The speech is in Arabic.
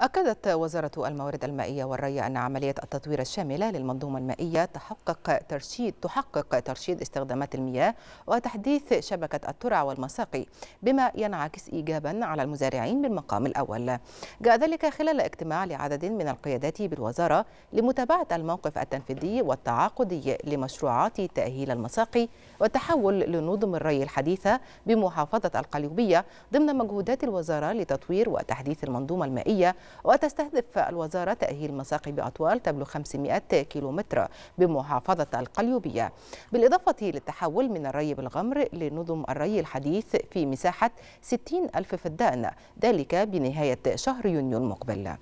أكدت وزارة الموارد المائية والري أن عملية التطوير الشاملة للمنظومة المائية تحقق ترشيد تحقق ترشيد استخدامات المياه وتحديث شبكة الترع والمساقي بما ينعكس إيجابا على المزارعين بالمقام الأول جاء ذلك خلال اجتماع لعدد من القيادات بالوزارة لمتابعة الموقف التنفيذي والتعاقدي لمشروعات تأهيل المساقي والتحول لنظم الري الحديثة بمحافظة القليوبية ضمن مجهودات الوزارة لتطوير وتحديث المنظومة المائية وتستهدف الوزارة تأهيل مساقي بأطوال تبلغ 500 كيلومتر بمحافظة القليوبية بالإضافة للتحول من الري بالغمر لنظم الري الحديث في مساحة 60 ألف فدان ذلك بنهاية شهر يونيو المقبل